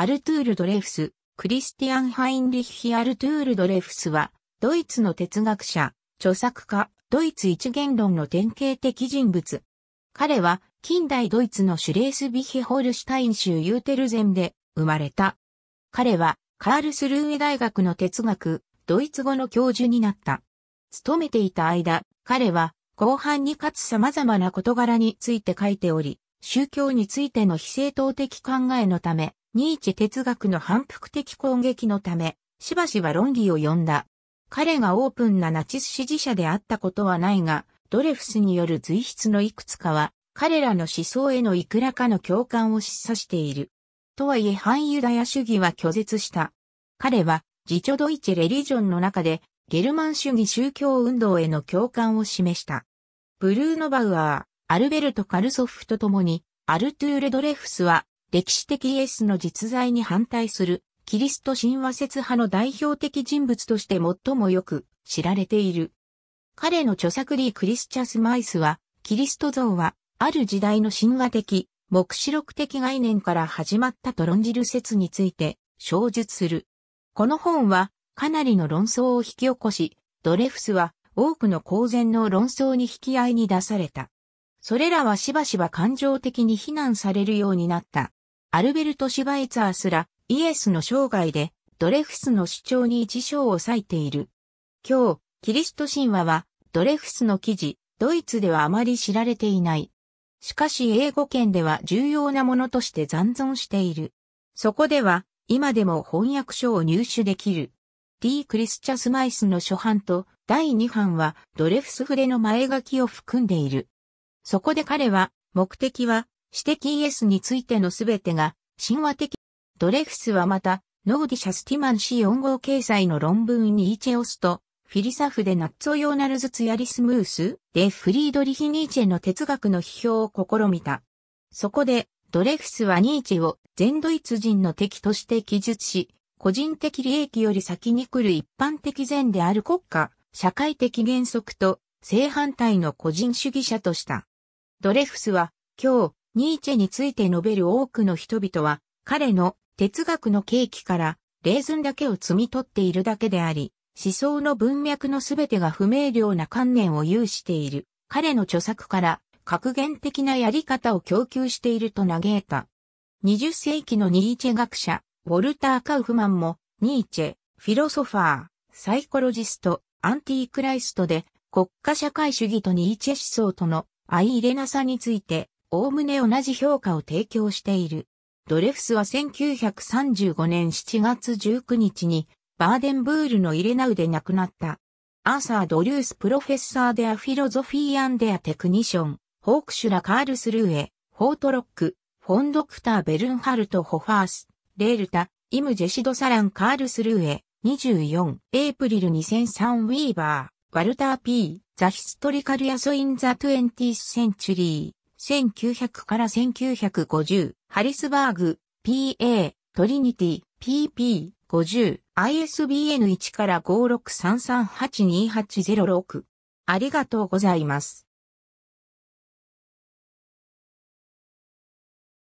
アルトゥール・ドレフス、クリスティアン・ハインリッヒ・アルトゥール・ドレフスは、ドイツの哲学者、著作家、ドイツ一元論の典型的人物。彼は、近代ドイツのシュレースビヒホルシュタイン州ユーテルゼンで生まれた。彼は、カールスルーエ大学の哲学、ドイツ語の教授になった。勤めていた間、彼は、後半にかつ様々な事柄について書いており、宗教についての非正当的考えのため、ニーチェ哲学の反復的攻撃のため、しばしば論議を呼んだ。彼がオープンなナチス支持者であったことはないが、ドレフスによる随筆のいくつかは、彼らの思想へのいくらかの共感を示唆している。とはいえ反ユダヤ主義は拒絶した。彼は、自著ドイチェレリジョンの中で、ゲルマン主義宗教運動への共感を示した。ブルーノバウアー、アルベルト・カルソフと共に、アルトゥーレ・ドレフスは、歴史的イエスの実在に反対するキリスト神話説派の代表的人物として最もよく知られている。彼の著作リー・クリスチャス・マイスは、キリスト像は、ある時代の神話的、目視録的概念から始まったと論じる説について、衝述する。この本は、かなりの論争を引き起こし、ドレフスは、多くの公然の論争に引き合いに出された。それらはしばしば感情的に非難されるようになった。アルベルト・シュバイツァーすら、イエスの生涯で、ドレフスの主張に一章を割いている。今日、キリスト神話は、ドレフスの記事、ドイツではあまり知られていない。しかし英語圏では重要なものとして残存している。そこでは、今でも翻訳書を入手できる。D. クリスチャスマイスの初版と第2版はドレフス筆の前書きを含んでいる。そこで彼は目的は指摘エスについてのすべてが神話的。ドレフスはまた、ノーディシャスティマン C4 号掲載の論文にイチェオスと、フィリサフでナッツオヨーナルズツヤリスムースでフリードリヒ・ニーチェの哲学の批評を試みた。そこで、ドレフスはニーチェを全ドイツ人の敵として記述し、個人的利益より先に来る一般的善である国家、社会的原則と正反対の個人主義者とした。ドレフスは、今日、ニーチェについて述べる多くの人々は、彼の哲学の契機から、レーズンだけを摘み取っているだけであり、思想の文脈のすべてが不明瞭な観念を有している。彼の著作から、格言的なやり方を供給していると嘆いた。20世紀のニーチェ学者、ウォルター・カウフマンも、ニーチェ、フィロソファー、サイコロジスト、アンティークライストで、国家社会主義とニーチェ思想との相入れなさについて、おおむね同じ評価を提供している。ドレフスは1935年7月19日に、バーデンブールのイレナウで亡くなった。アーサー・ドリュース・プロフェッサー・デア・フィロゾフィー・アンデア・テクニション、ホークシュラ・カールスルーエ、ホートロック、フォンドクター・ベルンハルト・ホファース、レールタ、イム・ジェシド・サラン・カールスルーエ、24、エイプリル2003ウィーバー、ワルター・ピー、ザ・ヒストリカル・ヤソ・イン・ザ・ト 20th ス・センチュリー。1900から1950、ハリスバーグ、PA、トリニティ、PP、50、ISBN 1から563382806。ありがとうございます。